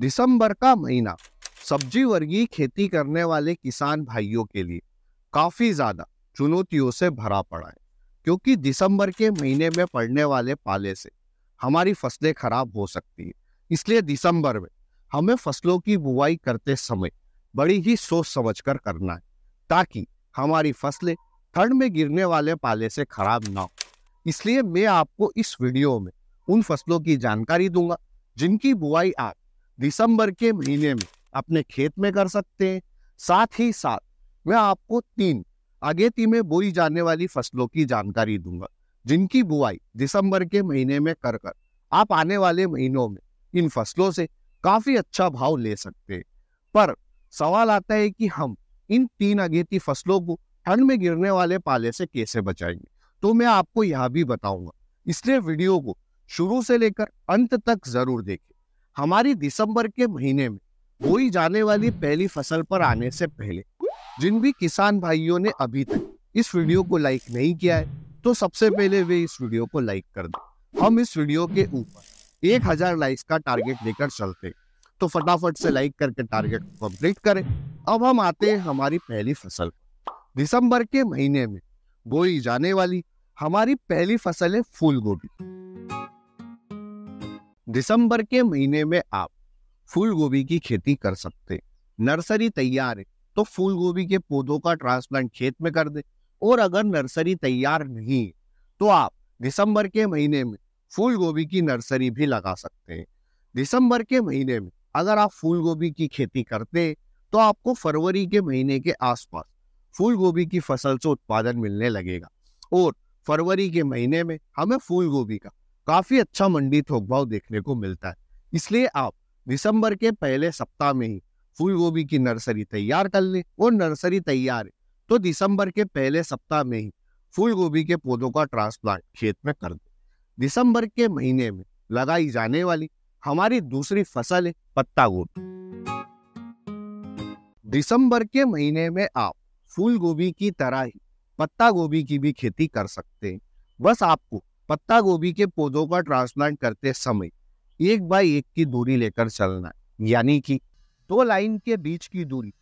दिसंबर का महीना सब्जी वर्गीय खेती करने वाले किसान भाइयों के लिए काफी ज्यादा चुनौतियों से भरा पड़ा है क्योंकि दिसंबर के महीने में पड़ने वाले पाले से हमारी फसलें खराब हो सकती है इसलिए दिसंबर में हमें फसलों की बुवाई करते समय बड़ी ही सोच समझकर करना है ताकि हमारी फसलें ठंड में गिरने वाले पाले से खराब ना हो इसलिए मैं आपको इस वीडियो में उन फसलों की जानकारी दूंगा जिनकी बुआई आप दिसंबर के महीने में अपने खेत में कर सकते हैं साथ ही साथ मैं आपको तीन अगेती में बोई जाने वाली फसलों की जानकारी दूंगा जिनकी बुआई दिसंबर के महीने में कर कर आप आने वाले महीनों में इन फसलों से काफी अच्छा भाव ले सकते हैं पर सवाल आता है कि हम इन तीन अगेती फसलों को ठंड में गिरने वाले पाले से कैसे बचाएंगे तो मैं आपको यह भी बताऊंगा इसलिए वीडियो को शुरू से लेकर अंत तक जरूर देखें हमारी दिसंबर के महीने में बोई जाने वाली पहली फसल पर आने से पहले जिन भी किसान भाइयों ने अभी तक इस वीडियो को लाइक नहीं किया है तो सबसे पहले वे इस वीडियो को लाइक कर दो हम इस वीडियो के ऊपर एक हजार लाइक्स का टारगेट लेकर चलते तो फटाफट से लाइक करके टारगेट कंप्लीट करें अब हम आते हैं हमारी पहली फसल दिसंबर के महीने में बोई जाने वाली हमारी पहली फसल है फूल गोभी दिसंबर के महीने में आप फूल गोभी की खेती कर सकते नर्सरी तैयार है तो फूल गोभी के पौधों का ट्रांसप्लांट खेत में कर दे और अगर नर्सरी तैयार नहीं तो आप दिसंबर के महीने में फूल गोभी की नर्सरी भी लगा सकते हैं दिसंबर के महीने में अगर आप फूल गोभी की खेती करते तो आपको फरवरी के महीने के आसपास फूल गोभी की फसल से उत्पादन मिलने लगेगा और फरवरी के महीने में हमें फूल गोभी का काफी अच्छा मंडी थोक भाव देखने को मिलता है इसलिए आप दिसंबर के पहले सप्ताह में ही फूल गोभी की नर्सरी तैयार कर लें और नर्सरी तैयार है तो दिसंबर के पहले सप्ताह में ही फूल गोभी के पौधों का ट्रांसप्लांट खेत में कर दें दिसंबर के महीने में लगाई जाने वाली हमारी दूसरी फसल है पत्ता गोभी दिसंबर के महीने में आप फूल गोभी की तरह ही पत्ता गोभी की भी खेती कर सकते हैं बस आपको पत्ता गोभी के पौधों का ट्रांसप्लांट करते समय एक बाई एक की दूरी लेकर चलना यानी कि दो लाइन के बीच की दूरी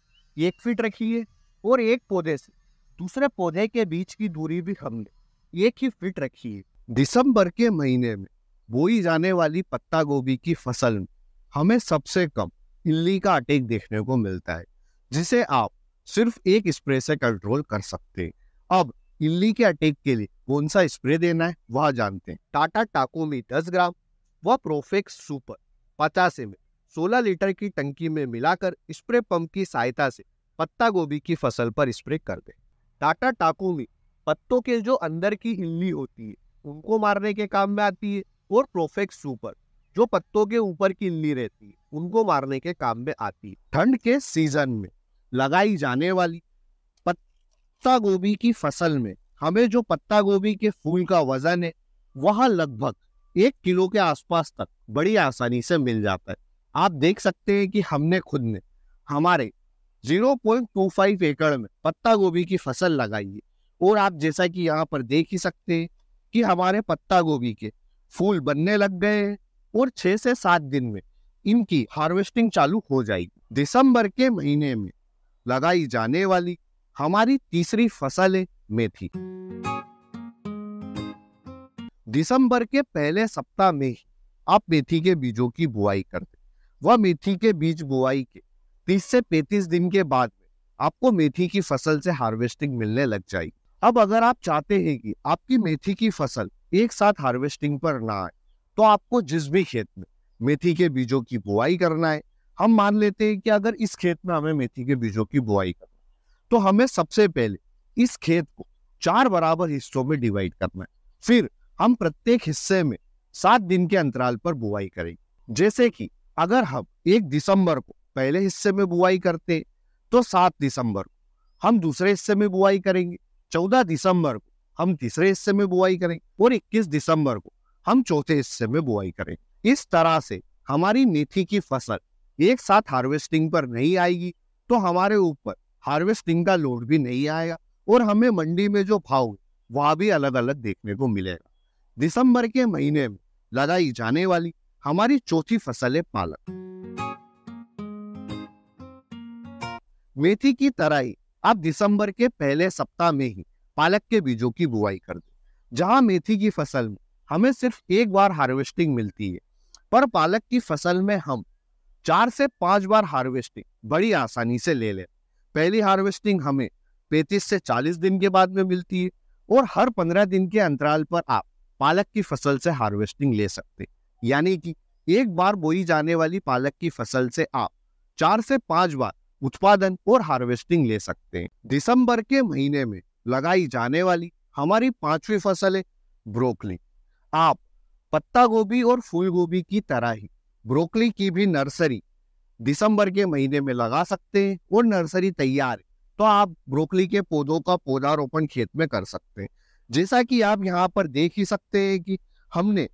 एक फीट रखिए और एक पौधे से दूसरे पौधे के बीच की दूरी भी हमने एक ही फीट रखिए दिसंबर के महीने में बोई जाने वाली पत्ता गोभी की फसल में हमें सबसे कम इल्ली का अटैक देखने को मिलता है जिसे आप सिर्फ एक स्प्रे से कंट्रोल कर सकते हैं अब इल्ली के अटैक के लिए कौन सा स्प्रे देना है वह जानते हैं टाटा टाकोमी दस ग्राम व प्रोफेक्स सुपर पचास एम 16 लीटर की टंकी में मिलाकर स्प्रे पंप की सहायता से पत्ता गोभी की फसल पर स्प्रे कर दे टाटा टाकोमी पत्तों के जो अंदर की इल्ली होती है उनको मारने के काम में आती है और प्रोफेक्स सुपर जो पत्तों के ऊपर की इल्ली रहती है उनको मारने के काम में आती है ठंड के सीजन में लगाई जाने वाली पत्ता गोभी की फसल में हमें जो पत्ता गोभी के फूल का वजन है वह लगभग एक किलो के आसपास तक बड़ी आसानी से मिल जाता है आप देख सकते हैं कि हमने खुद ने हमारे 0.25 एकड़ में पत्ता गोभी की फसल लगाई है और आप जैसा कि यहाँ पर देख ही सकते हैं कि हमारे पत्ता गोभी के फूल बनने लग गए हैं और छह से सात दिन में इनकी हार्वेस्टिंग चालू हो जाएगी दिसंबर के महीने में लगाई जाने वाली हमारी तीसरी फसल मेथी दिसंबर के पहले सप्ताह में ही आप मेथी के बीजों की बुआई कर वह मेथी के बीज बुआई के 30 से 35 दिन के बाद में आपको मेथी की फसल से हार्वेस्टिंग मिलने लग जाएगी अब अगर आप चाहते हैं कि आपकी मेथी की फसल एक साथ हार्वेस्टिंग पर ना आए तो आपको जिस भी खेत में मेथी के बीजों की बुआई करना है हम मान लेते हैं कि अगर इस खेत में हमें मेथी के बीजों की बुआई करना तो हमें सबसे पहले इस खेत को चार बराबर हिस्सों में डिवाइड करना है फिर हम प्रत्येक हिस्से में सात दिन के अंतराल पर बुआई करेंगे जैसे कि अगर हम एक दिसंबर को पहले हिस्से में बुआई करते तो सात दिसंबर को हम दूसरे हिस्से में बुआई करेंगे चौदह दिसंबर को हम तीसरे हिस्से में बुआई करेंगे और इक्कीस दिसंबर को हम चौथे हिस्से में बुआई करेंगे इस तरह से हमारी मेथी की फसल एक साथ हार्वेस्टिंग पर नहीं आएगी तो हमारे ऊपर हार्वेस्टिंग का लोड भी नहीं आएगा और हमें मंडी में जो भाव वह भी अलग अलग देखने को मिलेगा दिसंबर के महीने में लगाई जाने वाली हमारी चौथी फसल है पालक मेथी की तरह ही आप दिसंबर के पहले सप्ताह में ही पालक के बीजों की बुआई कर दें जहां मेथी की फसल में हमें सिर्फ एक बार हार्वेस्टिंग मिलती है पर पालक की फसल में हम चार से पांच बार हार्वेस्टिंग बड़ी आसानी से ले लेते पहली हार्वेस्टिंग हमें पैंतीस से चालीस दिन के बाद में मिलती है और हर पंद्रह दिन के अंतराल पर आप पालक की फसल से हार्वेस्टिंग ले सकते यानी कि एक बार बोई जाने वाली पालक की फसल से आप चार से पांच बार उत्पादन और हार्वेस्टिंग ले सकते हैं दिसंबर के महीने में लगाई जाने वाली हमारी पांचवी फसल है ब्रोकली आप पत्ता गोभी और फूल गोभी की तरह ही ब्रोकली की भी नर्सरी दिसंबर के महीने में लगा सकते हैं और नर्सरी तैयार है तो आप ब्रोकली के पौधों का पौधारोपण खेत में कर सकते हैं जैसा कि आप यहाँ पर देख ही सकते हैं कि हमने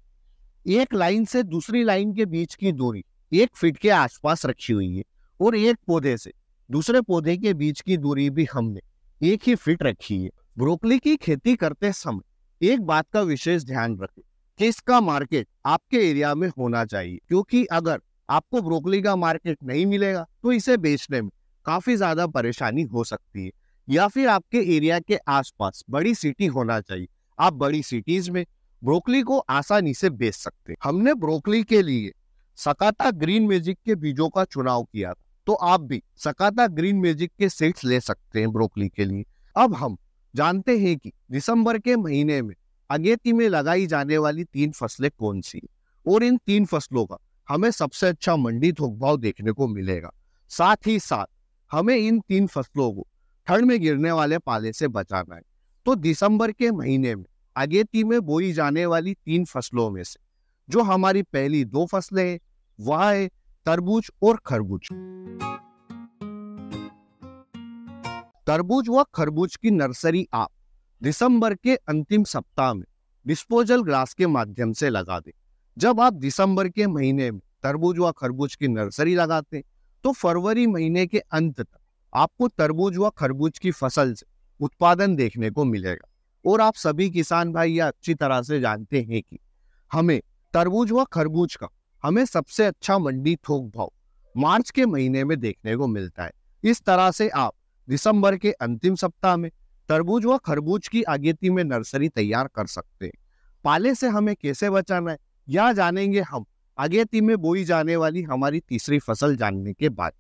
एक लाइन से दूसरी लाइन के बीच की दूरी एक फीट के आसपास रखी हुई है और एक पौधे से दूसरे पौधे के बीच की दूरी भी हमने एक ही फीट रखी है ब्रोकली की खेती करते समय एक बात का विशेष ध्यान रखें कि इसका मार्केट आपके एरिया में होना चाहिए क्योंकि अगर आपको ब्रोकली का मार्केट नहीं मिलेगा तो इसे बेचने में काफी ज्यादा परेशानी हो सकती है या फिर आपके एरिया के आसपास बड़ी सिटी होना चाहिए आप बड़ी सिटीज में ब्रोकली को आसानी से बेच सकते हैं हमने ब्रोकली के लिए सकाता ग्रीन मैजिक के बीजों का चुनाव किया था तो आप भी सकाता ग्रीन मैजिक के सेट्स ले सकते हैं ब्रोकली के लिए अब हम जानते हैं कि दिसंबर के महीने में अगेती में लगाई जाने वाली तीन फसलें कौन सी और इन तीन फसलों का हमें सबसे अच्छा मंडी थोक भाव देखने को मिलेगा साथ ही साथ हमें इन तीन फसलों को ठंड में गिरने वाले पाले से बचाना है तो दिसंबर के महीने में अगेती में बोई जाने वाली तीन फसलों में से जो हमारी पहली दो फसलें हैं वह है तरबूज और खरबूज तरबूज व खरबूज की नर्सरी आप दिसंबर के अंतिम सप्ताह में डिस्पोजल ग्लास के माध्यम से लगा दें जब आप दिसंबर के महीने में तरबूज व खरबूज की नर्सरी लगाते हैं तो फरवरी महीने के अंत तक आपको तरबूज व खरबूज की फसल से उत्पादन देखने को मिलेगा और आप सभी किसान भाई यह अच्छी तरह से जानते हैं कि हमें तरबूज व खरबूज का हमें सबसे अच्छा मंडी थोक भाव मार्च के महीने में देखने को मिलता है इस तरह से आप दिसंबर के अंतिम सप्ताह में तरबूज व खरबूज की आगेती में नर्सरी तैयार कर सकते हैं पाले से हमें कैसे बचाना है यह जानेंगे हम अगेती में बोई जाने वाली हमारी तीसरी फसल जानने के बाद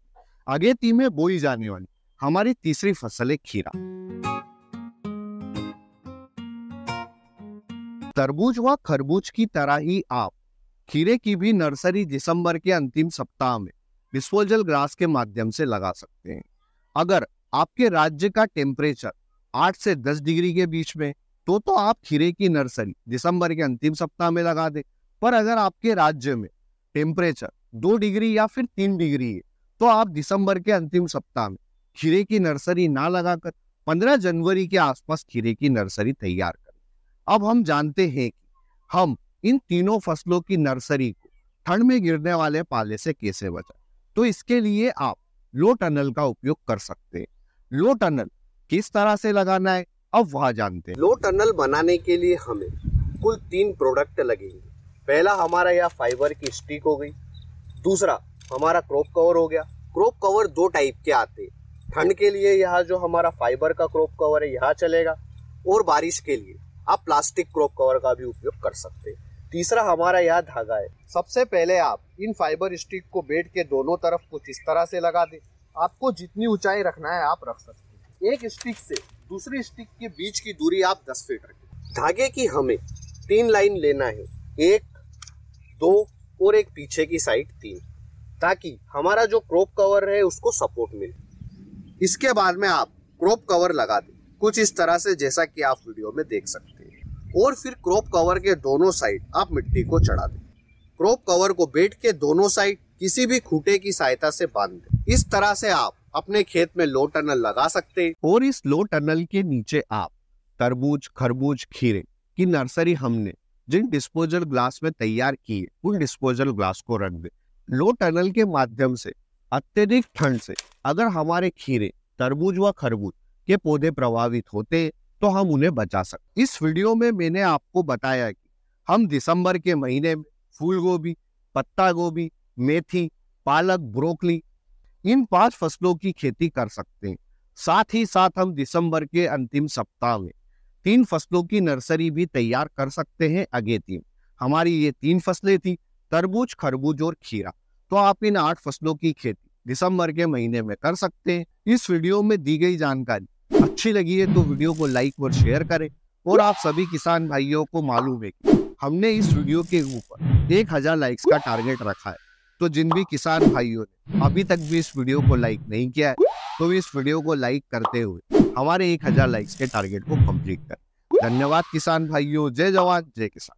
अगेती में बोई जाने वाली हमारी तीसरी फसल है खीरा तरबूज व खरबूज की तरह ही आप खीरे की भी नर्सरी दिसंबर के अंतिम सप्ताह में डिस्पोजल ग्रास के माध्यम से लगा सकते हैं अगर आपके राज्य का टेम्परेचर 8 से 10 डिग्री के बीच में तो तो आप खीरे की नर्सरी दिसंबर के अंतिम सप्ताह में लगा दें पर अगर आपके राज्य में टेम्परेचर दो डिग्री या फिर तीन डिग्री है तो आप दिसंबर के अंतिम सप्ताह में खीरे की नर्सरी ना लगाकर 15 जनवरी के आसपास खीरे की नर्सरी तैयार करें अब हम जानते हैं कि हम इन तीनों फसलों की नर्सरी को ठंड में गिरने वाले पाले से कैसे बचाएं तो इसके लिए आप लो टनल का उपयोग कर सकते हैं लो टनल किस तरह से लगाना है अब वह जानते हैं लो टनल बनाने के लिए हमें कुल तीन प्रोडक्ट लगेंगे पहला हमारा यह फाइबर की स्टिक हो गई दूसरा हमारा क्रॉप कवर हो गया क्रॉप कवर दो टाइप के आते हैं ठंड के लिए यह जो हमारा फाइबर का क्रॉप कवर है यह चलेगा और बारिश के लिए आप प्लास्टिक क्रॉप कवर का भी उपयोग कर सकते हैं तीसरा हमारा यह धागा है सबसे पहले आप इन फाइबर स्टिक को बेड के दोनों तरफ कुछ इस तरह से लगा दें आपको जितनी ऊंचाई रखना है आप रख सकते हैं एक स्टिक से दूसरी स्टिक के बीच की दूरी आप 10 फीट रखें धागे की हमें तीन लाइन लेना है एक दो और एक पीछे की साइड तीन ताकि हमारा जो क्रॉप कवर है उसको सपोर्ट मिले इसके बाद में आप क्रॉप कवर लगा दें कुछ इस तरह से जैसा कि आप वीडियो में देख सकते हैं और फिर क्रॉप कवर के दोनों साइड आप मिट्टी को चढ़ा दें क्रॉप कवर को बेट के दोनों साइड किसी भी खूटे की सहायता से बांध दें इस तरह से आप अपने खेत में लो टनल लगा सकते हैं और इस लो टनल के नीचे आप तरबूज खरबूज खीरे की नर्सरी हमने जिन डिस्पोजल ग्लास में तैयार किए उन डिस्पोजल ग्लास को रख दे लो टनल के माध्यम से अत्यधिक ठंड से अगर हमारे खीरे तरबूज व खरबूज के पौधे प्रभावित होते तो हम उन्हें बचा सकते इस वीडियो में मैंने आपको बताया कि हम दिसंबर के महीने में फूल गोभी पत्ता गोभी मेथी पालक ब्रोकली इन पांच फसलों की खेती कर सकते हैं साथ ही साथ हम दिसंबर के अंतिम सप्ताह में तीन फसलों की नर्सरी भी तैयार कर सकते हैं अगेती हमारी ये तीन फसलें थी तरबूज खरबूज और खीरा तो आप इन आठ फसलों की खेती दिसंबर के महीने में कर सकते हैं इस वीडियो में दी गई जानकारी अच्छी लगी है तो वीडियो को लाइक और शेयर करें और आप सभी किसान भाइयों को मालूम है कि हमने इस वीडियो के ऊपर एक हजार लाइक्स का टारगेट रखा है तो जिन भी किसान भाइयों ने अभी तक भी इस वीडियो को लाइक नहीं किया है तो इस वीडियो को लाइक करते हुए हमारे एक हजार लाइक्स के टारगेट को कंप्लीट कर धन्यवाद किसान भाइयों जय जवान जय किसान